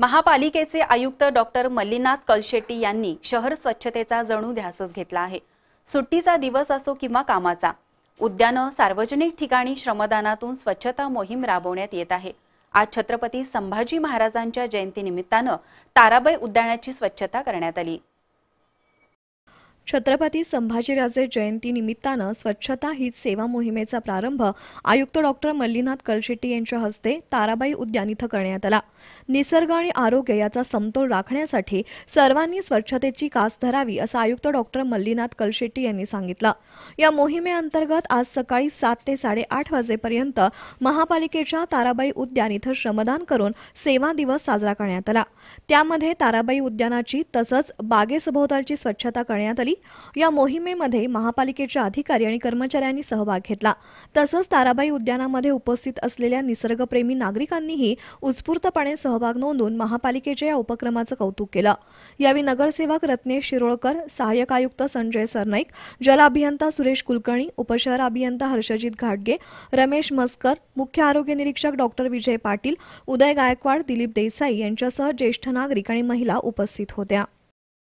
महापालिकेचे आयुक्त डॉक्टर मल्लीनाथ कलशेट्टी यांनी शहर स्वच्छतेचा जणू ध्यासच घेतला आहे सुट्टीचा दिवस असो किंवा कामाचा उद्यानं सार्वजनिक ठिकाणी श्रमदानातून स्वच्छता मोहीम राबवण्यात येत आहे आज छत्रपती संभाजी महाराजांच्या जयंतीनिमित्तानं ताराबाई उद्यानाची स्वच्छता करण्यात आली छत्रपती संभाजीराजे जयंती निमित्तानं स्वच्छता ही सेवा मोहिमेचा प्रारंभ आयुक्त डॉक्टर मल्लीनाथ कलशेट्टी यांच्या हस्ते ताराबाई उद्यान इथं करण्यात आला निसर्ग आणि आरोग्य याचा समतोल राखण्यासाठी सर्वांनी स्वच्छतेची कास धरावी असं आयुक्त डॉक्टर मल्लीनाथ कलशेट्टी यांनी सांगितलं या मोहिमेअंतर्गत आज सकाळी सात ते साडेआठ वाजेपर्यंत महापालिकेच्या ताराबाई उद्यान इथं श्रमदान करून सेवा दिवस साजरा करण्यात आला त्यामध्ये ताराबाई उद्यानाची तसंच बागेसभोवतालची स्वच्छता करण्यात आली या मोहिमेमध्ये महापालिकेच्या अधिकारी आणि कर्मचाऱ्यांनी सहभाग घेतला तसंच ताराबाई उद्यानामध्ये उपस्थित असलेल्या निसर्गप्रेमी नागरिकांनीही उत्स्फूर्तपणे सहभाग नोंदवून महापालिकेच्या या उपक्रमाचं कौतुक केलं यावेळी नगरसेवक रत्नेश शिरोळकर सहाय्यक आयुक्त संजय सरनाईक जल अभियंता सुरेश कुलकर्णी उपशहर अभियंता हर्षजित घाटगे रमेश मस्कर मुख्य आरोग्य निरीक्षक डॉक्टर विजय पाटील उदय गायकवाड दिलीप देसाई यांच्यासह ज्येष्ठ नागरिक आणि महिला उपस्थित होत्या